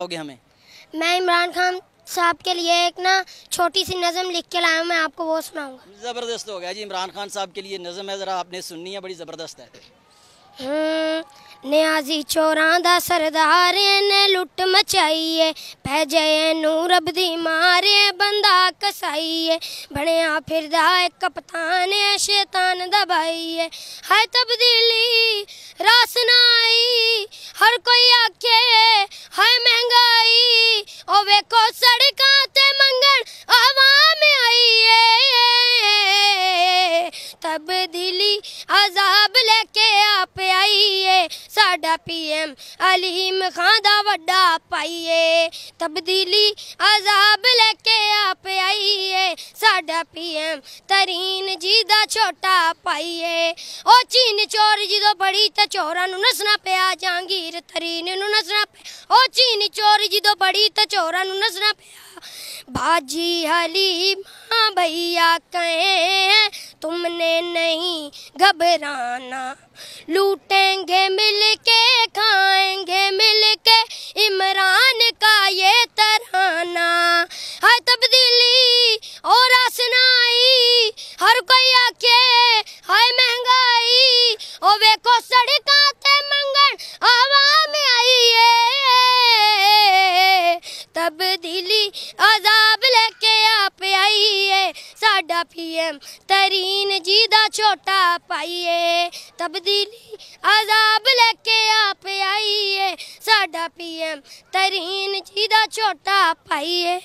बताओगे हमें मैं इमरान खान साहब के लिए एक ना छोटी सी नज़म लिख के लाया मैं आपको वो सुनाऊंगा ज़बरदस्त हो गया जी इमरान खान साहब के लिए नज़म है ज़रा आपने सुननी है बड़ी ज़बरदस्त है हम्म, न्याजी ਚੋਰਾਂ ਦਾ ਸਰਦਾਰ ਨੇ ਲੁੱਟ ਮਚਾਈਏ ਪੈ ਜਏ ਨੂੰ ਰੱਬ ਦੀ ਮਾਰੇ ਬੰਦਾ ਕਸਾਈਏ ਬਣਿਆ ਫਿਰਦਾ फिर कप्तान शैतान दबाई है हाय ਤਬਦੀਲੀ रासनाई ਅਜ਼ਾਬ ਲੈ ਕੇ ਆਪ ਆਈਏ ਸਾਡਾ ਪੀਐਮ ਅਲੀਮ ਖਾਨ ਦਾ ਵੱਡਾ ਪਾਈਏ ਤਬਦੀਲੀ ਅਜ਼ਾਬ ਲੈ ਕੇ ਆਪ ਆਈਏ ਸਾਡਾ ਪੀਐਮ ਤਰੀਨ ਜੀ ਦਾ ਛੋਟਾ ਪਾਈਏ ਉਹ ਚੀਨ ਚੋਰ ਜਦੋਂ ਬੜੀ ਤਾਂ ਚੋਰਾਂ ਨੂੰ ਨਸਣਾ ਪਿਆ ਜਾਂਗੀਰ ਤਰੀਨ ਨੂੰ ਨਸਣਾ ਪਿਆ ਉਹ ਚੀਨ ਚੋਰ ਜਦੋਂ ਬੜੀ ਤਾਂ ਚੋਰਾਂ ਨੂੰ ਨਸਣਾ ਪਿਆ ਬਾਜੀ ਹਲੀਮ ਭਈਆ ਕਹੇ घबराना लूटेंगे मिलके खाएंगे मिलके इमरान का ये तरहाना हर तब्दीली और आसनाई हर कोई आके हाय महंगाई और वे को सड़का ते मंगन आवाम आई है तब्दीली अजाब लेके आप आई है साडा पीएम तरीन जीदा छोटा पाइए तब्दीली आजाब लेके आप आइए साडा पीएम तरीन जी का छोटा पाइए